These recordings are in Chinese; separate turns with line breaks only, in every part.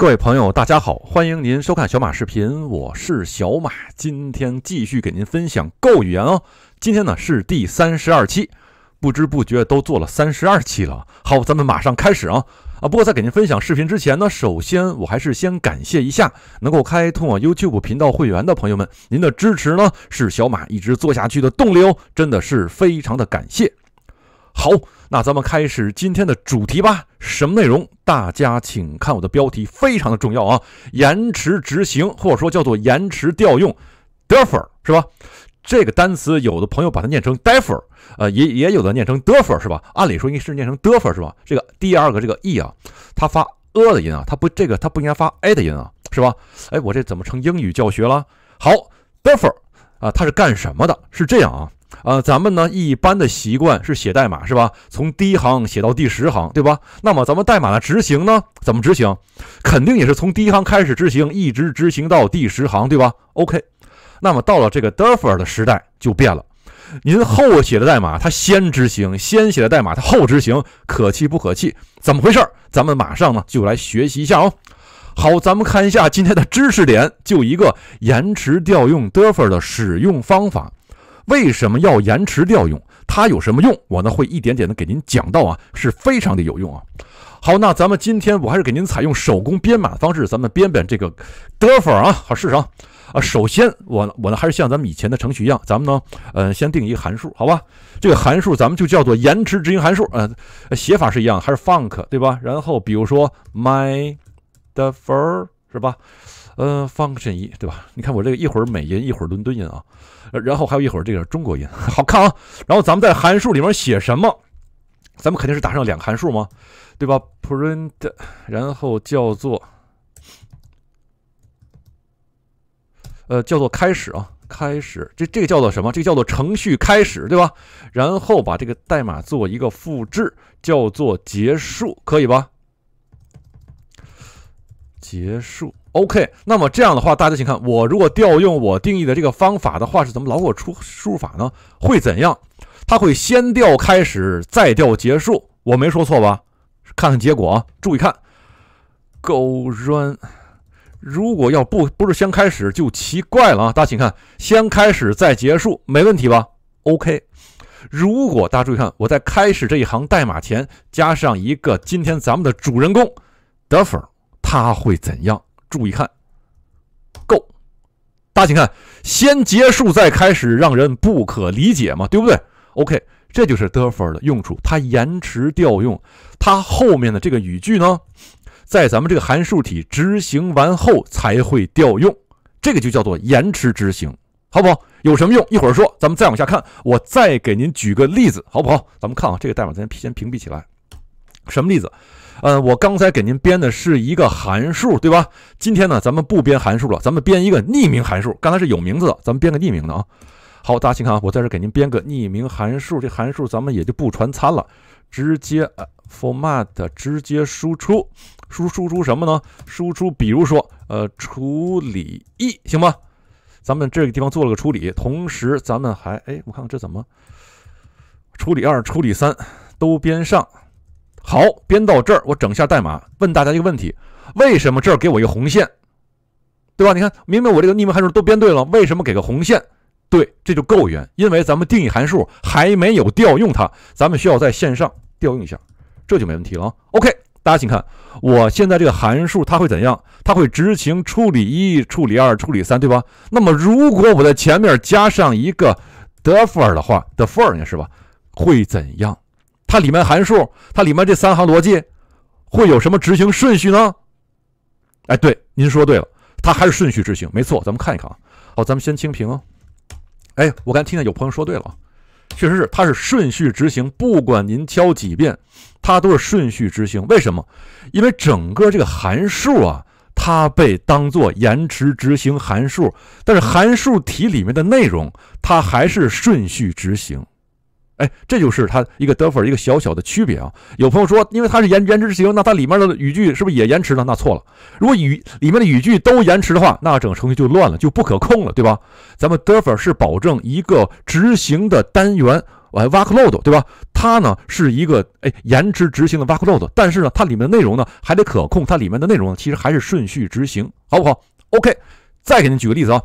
各位朋友，大家好，欢迎您收看小马视频，我是小马，今天继续给您分享构语言哦。今天呢是第三十二期，不知不觉都做了三十二期了。好，咱们马上开始啊啊！不过在给您分享视频之前呢，首先我还是先感谢一下能够开通我 YouTube 频道会员的朋友们，您的支持呢是小马一直做下去的动力哦，真的是非常的感谢。好。那咱们开始今天的主题吧。什么内容？大家请看我的标题，非常的重要啊！延迟执行，或者说叫做延迟调用，defer 是吧？这个单词，有的朋友把它念成 defer，呃，也也有的念成 defer 是吧？按理说应该是念成 defer 是吧？这个第二个这个 e 啊，它发呃的音啊，它不这个它不应该发 a 的音啊，是吧？哎，我这怎么成英语教学了？好，defer 啊，它是干什么的？是这样啊。呃，咱们呢一般的习惯是写代码是吧？从第一行写到第十行，对吧？那么咱们代码的执行呢，怎么执行？肯定也是从第一行开始执行，一直执行到第十行，对吧？OK，那么到了这个 defer 的时代就变了，您后写的代码它先执行，先写的代码它后执行，可气不可气？怎么回事？咱们马上呢就来学习一下哦。好，咱们看一下今天的知识点，就一个延迟调用 defer 的使用方法。为什么要延迟调用？它有什么用？我呢会一点点的给您讲到啊，是非常的有用啊。好，那咱们今天我还是给您采用手工编码的方式，咱们编编这个得分儿啊。好，试试啊。首先，我我呢还是像咱们以前的程序一样，咱们呢呃先定一个函数，好吧？这个函数咱们就叫做延迟执行函数，呃，写法是一样，还是 func 对吧？然后比如说 my defer 是吧？呃，function 一对吧？你看我这个一会儿美音，一会儿伦敦音啊，然后还有一会儿这个中国音，好看啊。然后咱们在函数里面写什么？咱们肯定是打上两个函数吗？对吧？print，然后叫做，呃，叫做开始啊，开始。这这个叫做什么？这叫做程序开始，对吧？然后把这个代码做一个复制，叫做结束，可以吧？结束。OK，那么这样的话，大家请看，我如果调用我定义的这个方法的话，是怎么老给我出输入法呢？会怎样？它会先调开始，再调结束。我没说错吧？看看结果啊，注意看，Go Run。如果要不不是先开始就奇怪了啊！大家请看，先开始再结束，没问题吧？OK。如果大家注意看，我在开始这一行代码前加上一个今天咱们的主人公 d e r 它会怎样？注意看，Go，大家请看，先结束再开始，让人不可理解嘛，对不对？OK，这就是 d 分 f e r 的用处，它延迟调用，它后面的这个语句呢，在咱们这个函数体执行完后才会调用，这个就叫做延迟执行，好不好？有什么用？一会儿说。咱们再往下看，我再给您举个例子，好不好？咱们看啊，这个代码先先屏蔽起来。什么例子？呃，我刚才给您编的是一个函数，对吧？今天呢，咱们不编函数了，咱们编一个匿名函数。刚才是有名字的，咱们编个匿名的啊。好，大家请看，啊，我在这给您编个匿名函数。这函数咱们也就不传参了，直接呃 format 直接输出，输输出什么呢？输出比如说呃处理一，行吗？咱们这个地方做了个处理，同时咱们还哎，我看看这怎么处理二、处理三都编上。好，编到这儿，我整下代码，问大家一个问题：为什么这儿给我一个红线，对吧？你看，明明我这个匿名函数都编对了，为什么给个红线？对，这就够远，因为咱们定义函数还没有调用它，咱们需要在线上调用一下，这就没问题了啊。OK，大家请看，我现在这个函数它会怎样？它会执行处理一、处理二、处理三，对吧？那么如果我在前面加上一个 the for 的话，the for 呢，是吧？会怎样？它里面函数，它里面这三行逻辑会有什么执行顺序呢？哎，对，您说对了，它还是顺序执行，没错。咱们看一看啊。好，咱们先清屏。啊。哎，我刚才听见有朋友说对了确实是，它是顺序执行，不管您敲几遍，它都是顺序执行。为什么？因为整个这个函数啊，它被当做延迟执行函数，但是函数题里面的内容，它还是顺序执行。哎，这就是它一个得分 f 一个小小的区别啊。有朋友说，因为它是延延迟执行，那它里面的语句是不是也延迟了？那错了。如果语里面的语句都延迟的话，那整个程序就乱了，就不可控了，对吧？咱们得分 f 是保证一个执行的单元，呃，workload，对吧？它呢是一个哎延迟执行的 workload，但是呢，它里面的内容呢还得可控，它里面的内容其实还是顺序执行，好不好？OK，再给您举个例子啊，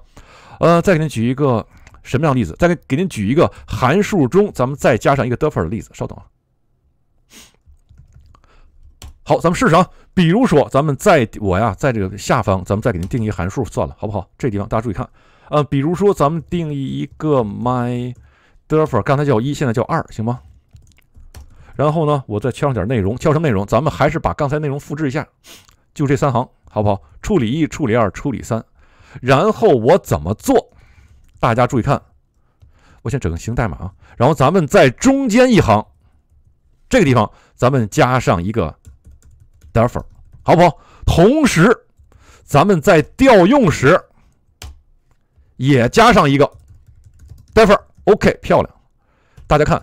呃，再给您举一个。什么样例子？再给给您举一个函数中，咱们再加上一个德分塔的例子。稍等啊，好，咱们试试啊。比如说，咱们在我呀，在这个下方，咱们再给您定义函数算了，好不好？这地方大家注意看啊。比如说，咱们定义一个 my defer，刚才叫一，现在叫二，行吗？然后呢，我再敲上点内容，敲上内容，咱们还是把刚才内容复制一下，就这三行，好不好？处理一，处理二，处理三，然后我怎么做？大家注意看，我先整个形代码，啊，然后咱们在中间一行这个地方，咱们加上一个 h e f o r 好不好？同时，咱们在调用时也加上一个 h e f o r o k 漂亮。大家看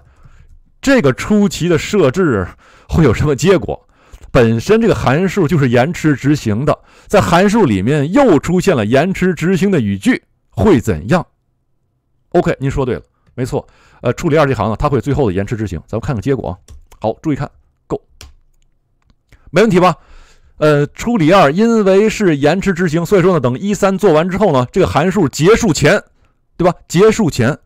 这个出奇的设置会有什么结果？本身这个函数就是延迟执行的，在函数里面又出现了延迟执行的语句，会怎样？OK，您说对了，没错，呃，处理二这行呢，它会最后的延迟执行，咱们看看结果啊。好，注意看，g o 没问题吧？呃，处理二因为是延迟执行，所以说呢，等一三做完之后呢，这个函数结束前，对吧？结束前，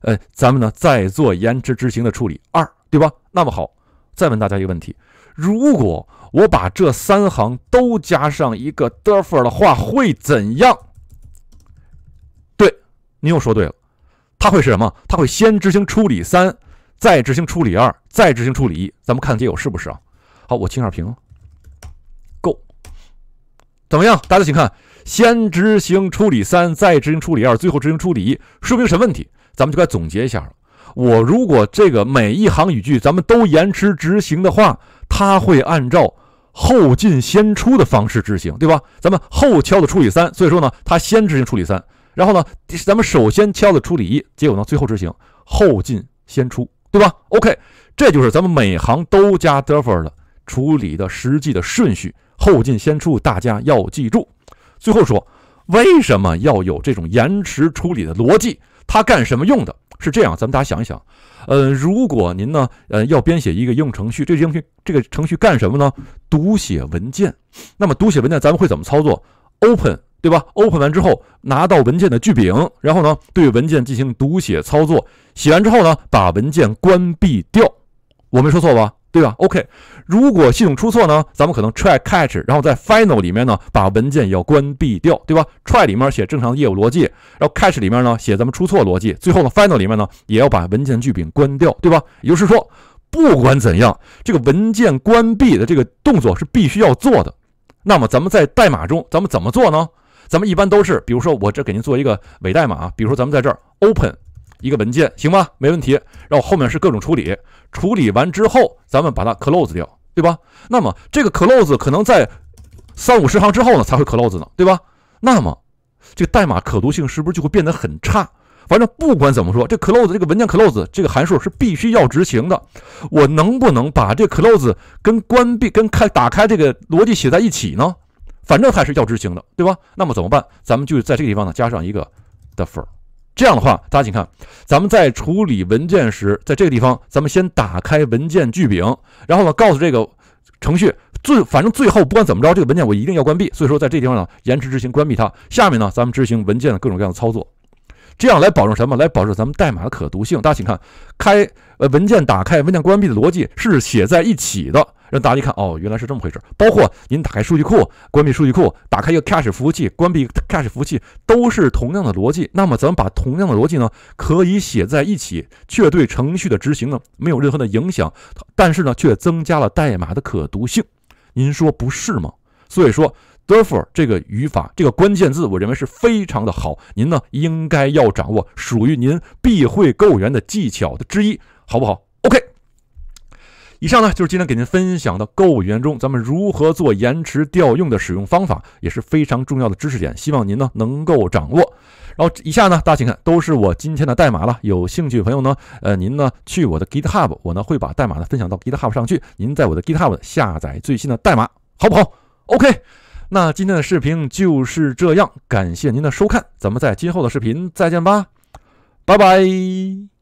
呃，咱们呢再做延迟执行的处理二，对吧？那么好，再问大家一个问题，如果我把这三行都加上一个 defer 的话，会怎样？对，你又说对了。它会是什么？它会先执行处理三，再执行处理二，再执行处理一。咱们看结果是不是啊？好，我清下屏，够，怎么样？大家请看，先执行处理三，再执行处理二，最后执行处理一，说明什么问题？咱们就该总结一下了。我如果这个每一行语句咱们都延迟执行的话，它会按照后进先出的方式执行，对吧？咱们后敲的处理三，所以说呢，它先执行处理三。然后呢，咱们首先敲的处理，结果呢，最后执行后进先出，对吧？OK，这就是咱们每行都加 defer 的处理的实际的顺序，后进先出，大家要记住。最后说，为什么要有这种延迟处理的逻辑？它干什么用的？是这样，咱们大家想一想，呃，如果您呢，呃，要编写一个应用程序，这应用这个程序干什么呢？读写文件，那么读写文件咱们会怎么操作？Open。对吧？open 完之后拿到文件的句柄，然后呢对文件进行读写操作，写完之后呢把文件关闭掉。我没说错吧？对吧？OK，如果系统出错呢，咱们可能 try catch，然后在 final 里面呢把文件要关闭掉，对吧？try 里面写正常的业务逻辑，然后 catch 里面呢写咱们出错逻辑，最后呢 final 里面呢也要把文件句柄关掉，对吧？也就是说，不管怎样，这个文件关闭的这个动作是必须要做的。那么咱们在代码中，咱们怎么做呢？咱们一般都是，比如说我这给您做一个伪代码，比如说咱们在这儿 open 一个文件，行吗？没问题。然后后面是各种处理，处理完之后，咱们把它 close 掉，对吧？那么这个 close 可能在三五十行之后呢，才会 close 呢，对吧？那么这个代码可读性是不是就会变得很差？反正不管怎么说，这 close 这个文件 close 这个函数是必须要执行的。我能不能把这 close 跟关闭跟开打开这个逻辑写在一起呢？反正还是要执行的，对吧？那么怎么办？咱们就在这个地方呢加上一个 defer，这样的话，大家请看，咱们在处理文件时，在这个地方，咱们先打开文件句柄，然后呢，告诉这个程序最反正最后不管怎么着，这个文件我一定要关闭。所以说，在这地方呢延迟执行关闭它。下面呢，咱们执行文件的各种各样的操作，这样来保证什么？来保证咱们代码的可读性。大家请看，开呃文件打开文件关闭的逻辑是写在一起的。让大家一看哦，原来是这么回事。包括您打开数据库，关闭数据库，打开一个 cache 服务器，关闭 cache 服务器，都是同样的逻辑。那么，咱们把同样的逻辑呢，可以写在一起，却对程序的执行呢，没有任何的影响。但是呢，却增加了代码的可读性。您说不是吗？所以说，for 这个语法，这个关键字，我认为是非常的好。您呢，应该要掌握，属于您必会构员的技巧的之一，好不好？OK。以上呢就是今天给您分享的购物语言中咱们如何做延迟调用的使用方法，也是非常重要的知识点，希望您呢能够掌握。然后以下呢，大家请看都是我今天的代码了。有兴趣朋友呢，呃，您呢去我的 GitHub，我呢会把代码呢分享到 GitHub 上去。您在我的 GitHub 下载最新的代码，好不好？OK，那今天的视频就是这样，感谢您的收看，咱们在今后的视频再见吧，拜拜。